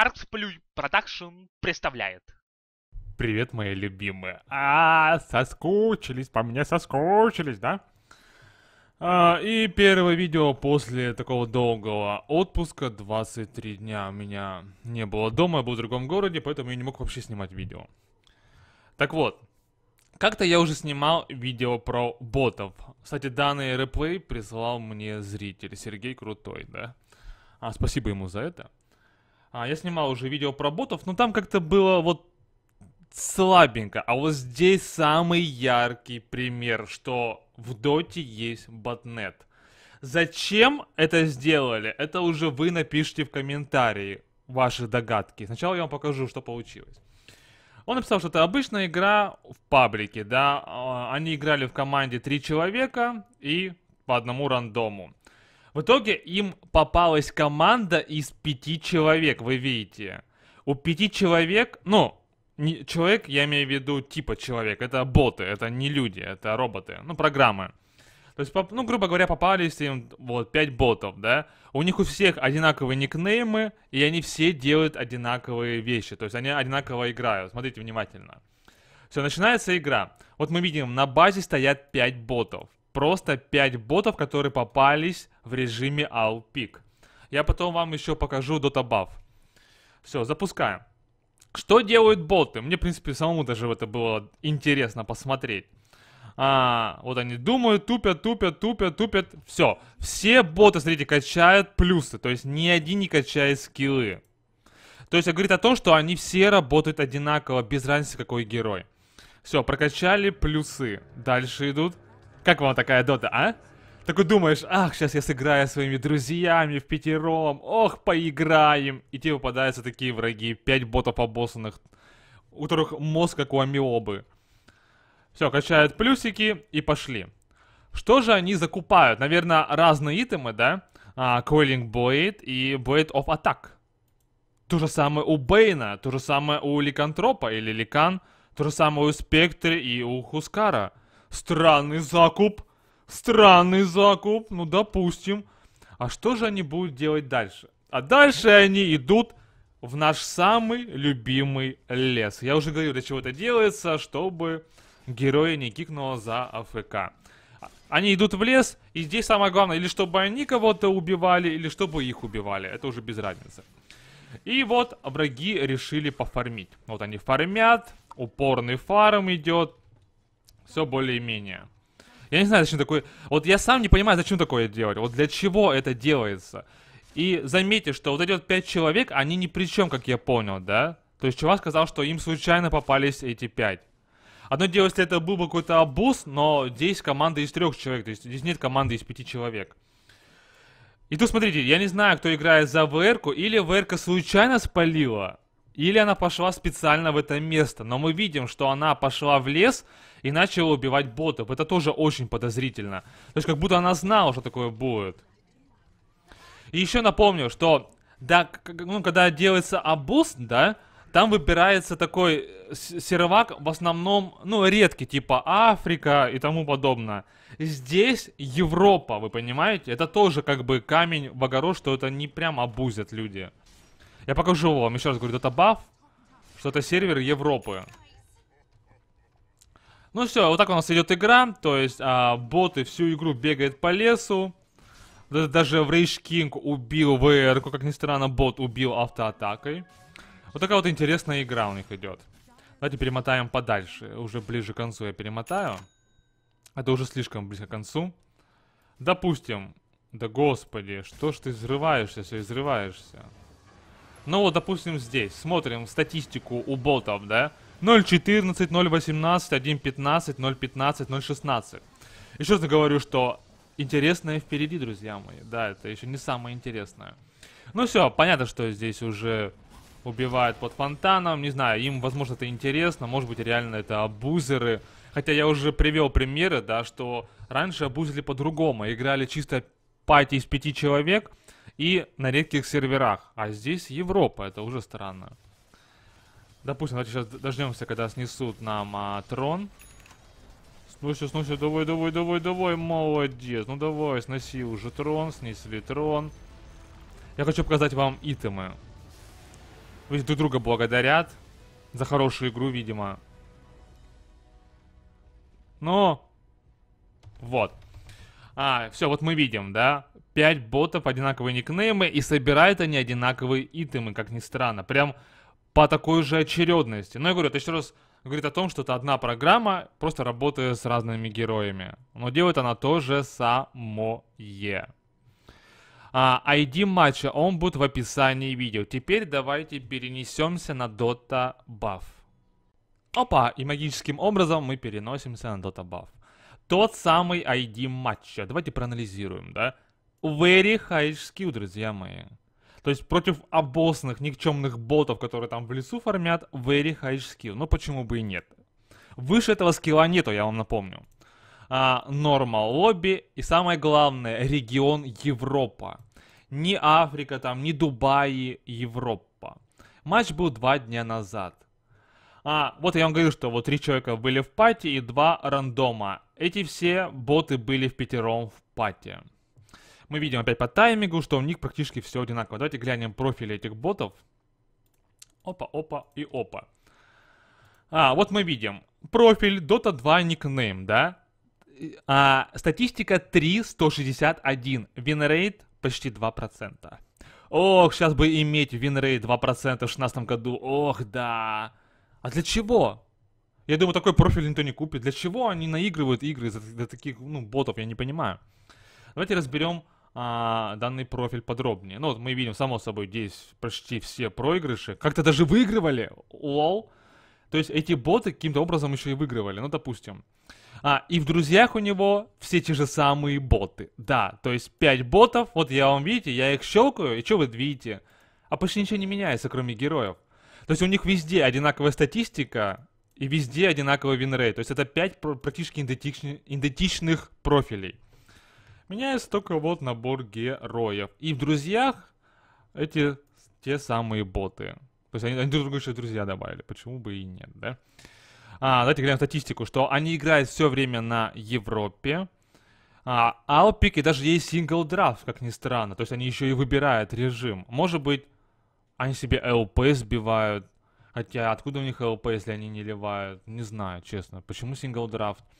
Artsplay Production представляет. Привет, мои любимые. А, соскучились по мне, соскучились, да? А, и первое видео после такого долгого отпуска, 23 дня у меня не было дома, я был в другом городе, поэтому я не мог вообще снимать видео. Так вот, как-то я уже снимал видео про ботов. Кстати, данный реплей прислал мне зритель, Сергей Крутой, да? А, спасибо ему за это. А, я снимал уже видео про ботов, но там как-то было вот слабенько. А вот здесь самый яркий пример, что в доте есть ботнет. Зачем это сделали? Это уже вы напишите в комментарии ваши догадки. Сначала я вам покажу, что получилось. Он написал, что это обычная игра в паблике, да. А, они играли в команде три человека и по одному рандому. В итоге им попалась команда из пяти человек, вы видите. У пяти человек, ну, не, человек, я имею в виду типа человек, это боты, это не люди, это роботы, ну, программы. То есть, ну, грубо говоря, попались им вот пять ботов, да. У них у всех одинаковые никнеймы, и они все делают одинаковые вещи. То есть они одинаково играют. Смотрите внимательно. Все, начинается игра. Вот мы видим, на базе стоят пять ботов. Просто 5 ботов, которые попались в режиме AllPick. Я потом вам еще покажу дотабаф. Все, запускаем. Что делают боты? Мне, в принципе, самому даже это было интересно посмотреть. А, вот они думают, тупят, тупят, тупят, тупят. Все. Все боты, смотрите, качают плюсы. То есть ни один не качает скиллы. То есть это говорит о том, что они все работают одинаково, без разницы какой герой. Все, прокачали плюсы. Дальше идут как вам такая дота, а? Такой думаешь, ах, сейчас я сыграю своими друзьями в пятером, ох, поиграем. И тебе попадаются такие враги, пять ботов обоссанных, у которых мозг как у амиобы. Все, качают плюсики и пошли. Что же они закупают? Наверное, разные итемы, да? А, Coiling Blade и Blade of Attack. То же самое у Бейна, то же самое у Ликантропа или Ликан, то же самое у Спектры и у Хускара. Странный закуп. Странный закуп. Ну, допустим. А что же они будут делать дальше? А дальше они идут в наш самый любимый лес. Я уже говорил, для чего это делается, чтобы героя не кикнуло за АФК. Они идут в лес, и здесь самое главное, или чтобы они кого-то убивали, или чтобы их убивали. Это уже без разницы. И вот враги решили пофармить. Вот они фармят, упорный фарм идет, все более-менее. Я не знаю, зачем такой... Вот я сам не понимаю, зачем такое делать. Вот для чего это делается. И заметьте, что вот эти вот пять человек, они ни при чем, как я понял, да? То есть чувак сказал, что им случайно попались эти пять. Одно дело, если это был бы какой-то обуз, но здесь команда из трех человек, то есть здесь нет команды из пяти человек. И тут смотрите, я не знаю, кто играет за вр или вр случайно спалила, или она пошла специально в это место. Но мы видим, что она пошла в лес и начала убивать ботов. Это тоже очень подозрительно. То есть как будто она знала, что такое будет. И еще напомню, что да, ну, когда делается обоз, да, там выбирается такой э, сервак в основном, ну, редкий, типа Африка и тому подобное. Здесь Европа, вы понимаете? Это тоже как бы камень в огород, что это не прям обузят люди. Я покажу вам, еще раз говорю, это баф, что это сервер Европы. Ну все, вот так у нас идет игра, то есть а, боты всю игру бегают по лесу. Даже в Rage King убил ВР, как ни странно, бот убил автоатакой. Вот такая вот интересная игра у них идет. Давайте перемотаем подальше, уже ближе к концу я перемотаю. Это уже слишком близко к концу. Допустим, да господи, что ж ты взрываешься, все взрываешься. Ну вот, допустим, здесь. Смотрим статистику у ботов, да? 0.14, 0.18, 1.15, 0.15, 0.16. Еще раз говорю, что интересное впереди, друзья мои. Да, это еще не самое интересное. Ну все, понятно, что здесь уже убивают под фонтаном. Не знаю, им, возможно, это интересно. Может быть, реально это абузеры. Хотя я уже привел примеры, да, что раньше абузили по-другому. Играли чисто пати из пяти человек – и на редких серверах. А здесь Европа, это уже странно. Допустим, давайте сейчас дождемся, когда снесут нам а, трон. Снуся, снуся, давай, давай, давай, давай, молодец. Ну давай, сноси уже трон, снесли трон. Я хочу показать вам итемы. Ведь друг друга благодарят за хорошую игру, видимо. Но... Ну, вот. А, все, вот мы видим, да? пять ботов, одинаковые никнеймы, и собирают они одинаковые итемы, как ни странно. Прям по такой же очередности. Но я говорю, это еще раз говорит о том, что это одна программа, просто работает с разными героями. Но делает она то же самое. А, ID матча, он будет в описании видео. Теперь давайте перенесемся на Dota Buff. Опа, и магическим образом мы переносимся на Dota Buff. Тот самый ID матча. Давайте проанализируем, да? Very high skill, друзья мои. То есть против обоссных, никчемных ботов, которые там в лесу фармят, very high skill. Ну почему бы и нет? Выше этого скилла нету, я вам напомню. А, нормал лобби и самое главное, регион Европа. Не Африка там, не Дубаи, Европа. Матч был два дня назад. А, вот я вам говорю, что вот три человека были в пати и два рандома. Эти все боты были в пятером в пати. Мы видим опять по таймингу, что у них практически все одинаково. Давайте глянем профили этих ботов. Опа, опа и опа. А, вот мы видим. Профиль Dota 2 никнейм, да? А, статистика 3,161. Винрейт почти 2%. Ох, сейчас бы иметь винрейт 2% в 16 году. Ох, да. А для чего? Я думаю, такой профиль никто не купит. Для чего они наигрывают игры за таких, ну, ботов, я не понимаю. Давайте разберем а, данный профиль подробнее. Ну, вот мы видим, само собой, здесь почти все проигрыши. Как-то даже выигрывали. Лол. То есть эти боты каким-то образом еще и выигрывали, ну, допустим. А, и в друзьях у него все те же самые боты. Да, то есть 5 ботов, вот я вам, видите, я их щелкаю, и что вы видите? А почти ничего не меняется, кроме героев. То есть у них везде одинаковая статистика и везде одинаковый винрейт. То есть это 5 практически идентичных, профилей. Меняется только вот набор героев. И в друзьях эти те самые боты. То есть они, они друг другу еще друзья добавили. Почему бы и нет, да? А, давайте глянем статистику, что они играют все время на Европе. А, Алпик и даже есть сингл драфт, как ни странно. То есть они еще и выбирают режим. Может быть, они себе ЛП сбивают. Хотя откуда у них ЛП, если они не ливают? Не знаю, честно. Почему сингл драфт? ну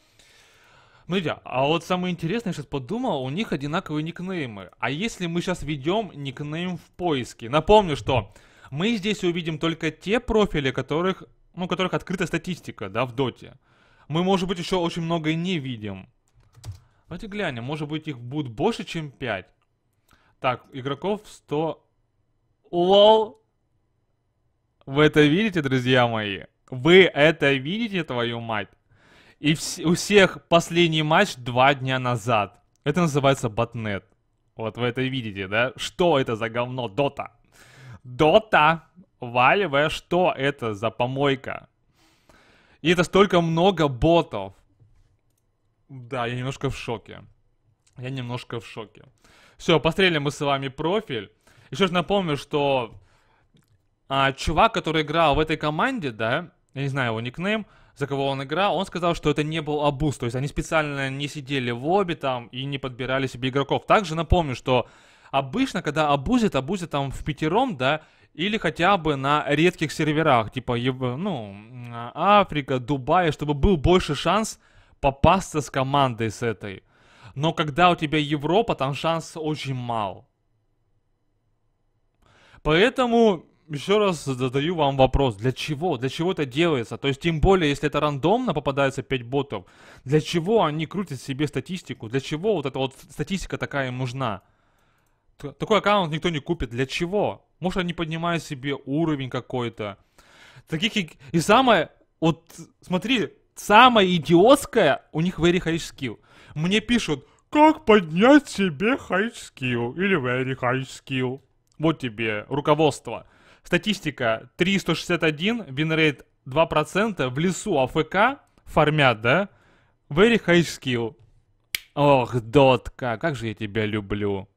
Смотрите, а вот самое интересное, я сейчас подумал, у них одинаковые никнеймы. А если мы сейчас ведем никнейм в поиске? Напомню, что мы здесь увидим только те профили, которых, ну, которых открыта статистика, да, в доте. Мы, может быть, еще очень многое не видим. Давайте глянем, может быть, их будет больше, чем 5. Так, игроков 100... Лол. Вы это видите, друзья мои? Вы это видите, твою мать? И вс- у всех последний матч два дня назад. Это называется ботнет. Вот вы это видите, да? Что это за говно? Дота. Дота. Валивая, что это за помойка? И это столько много ботов. Да, я немножко в шоке. Я немножко в шоке. Все, посмотрели мы с вами профиль. Еще же напомню, что а, чувак, который играл в этой команде, да, я не знаю его никнейм, за кого он играл, он сказал, что это не был абуз, то есть они специально не сидели в лобби там и не подбирали себе игроков. Также напомню, что обычно, когда абузит, абузит там в пятером, да, или хотя бы на редких серверах, типа, ну, а, Африка, Дубай, чтобы был больше шанс попасться с командой с этой. Но когда у тебя Европа, там шанс очень мал. Поэтому еще раз задаю вам вопрос, для чего? Для чего это делается? То есть, тем более, если это рандомно попадается 5 ботов, для чего они крутят себе статистику? Для чего вот эта вот статистика такая им нужна? Такой аккаунт никто не купит. Для чего? Может, они поднимают себе уровень какой-то. Таких и... И самое... Вот, смотри, самое идиотское у них very high skill. Мне пишут, как поднять себе high skill или very high skill. Вот тебе руководство. Статистика 361, винрейт 2%, в лесу АФК фармят, да? Very high skill. Ох, дотка, как же я тебя люблю.